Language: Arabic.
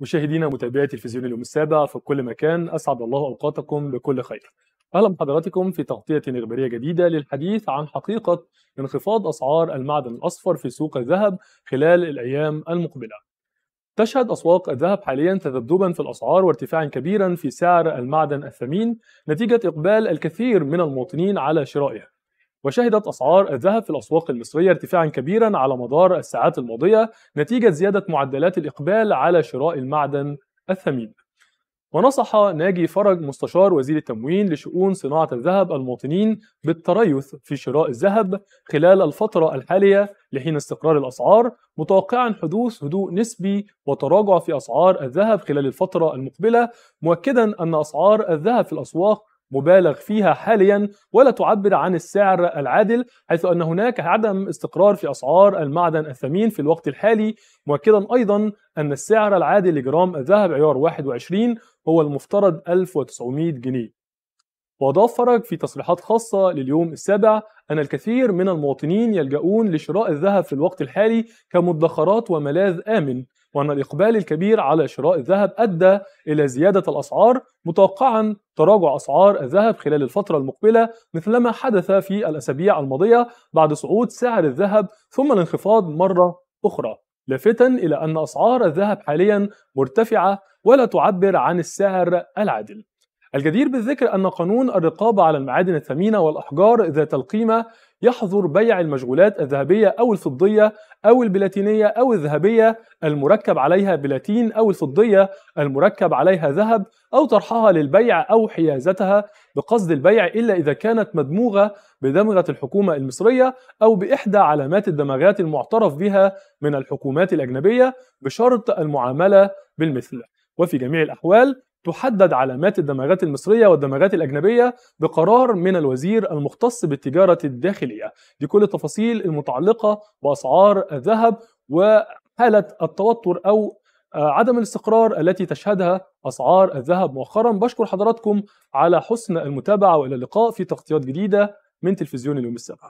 مشاهدينا ومتابعي تلفزيون اليوم السابع في كل مكان اسعد الله اوقاتكم بكل خير. اهلا بحضراتكم في تغطيه اخباريه جديده للحديث عن حقيقه انخفاض اسعار المعدن الاصفر في سوق الذهب خلال الايام المقبله. تشهد اسواق الذهب حاليا تذبذبا في الاسعار وارتفاعا كبيرا في سعر المعدن الثمين نتيجه اقبال الكثير من المواطنين على شرائه. وشهدت أسعار الذهب في الأسواق المصرية ارتفاعا كبيرا على مدار الساعات الماضية نتيجة زيادة معدلات الإقبال على شراء المعدن الثمين ونصح ناجي فرج مستشار وزير التموين لشؤون صناعة الذهب المواطنين بالتريث في شراء الذهب خلال الفترة الحالية لحين استقرار الأسعار متوقعا حدوث هدوء نسبي وتراجع في أسعار الذهب خلال الفترة المقبلة مؤكدا أن أسعار الذهب في الأسواق مبالغ فيها حاليا ولا تعبر عن السعر العادل حيث ان هناك عدم استقرار في اسعار المعدن الثمين في الوقت الحالي مؤكدا ايضا ان السعر العادل لجرام الذهب عيار 21 هو المفترض 1900 جنيه وأضاف فرج في تصريحات خاصة لليوم السابع أن الكثير من المواطنين يلجؤون لشراء الذهب في الوقت الحالي كمدخرات وملاذ آمن وأن الإقبال الكبير على شراء الذهب أدى إلى زيادة الأسعار متوقعا تراجع أسعار الذهب خلال الفترة المقبلة مثلما حدث في الأسابيع الماضية بعد صعود سعر الذهب ثم الانخفاض مرة أخرى لافتا إلى أن أسعار الذهب حاليا مرتفعة ولا تعبر عن السعر العادل الجدير بالذكر أن قانون الرقابة على المعادن الثمينة والأحجار ذات القيمة يحظر بيع المجهولات الذهبية أو الفضية أو البلاتينية أو الذهبية المركب عليها بلاتين أو الفضية المركب عليها ذهب أو طرحها للبيع أو حيازتها بقصد البيع إلا إذا كانت مدموغة بدمغة الحكومة المصرية أو بإحدى علامات الدمغات المعترف بها من الحكومات الأجنبية بشرط المعاملة بالمثل وفي جميع الأحوال تحدد علامات الدماغات المصرية والدماغات الأجنبية بقرار من الوزير المختص بالتجارة الداخلية دي كل التفاصيل المتعلقة بأسعار الذهب وحالة التوتر أو آه، عدم الاستقرار التي تشهدها أسعار الذهب مؤخرا بشكر حضراتكم على حسن المتابعة وإلى اللقاء في تغطيات جديدة من تلفزيون اليوم السابع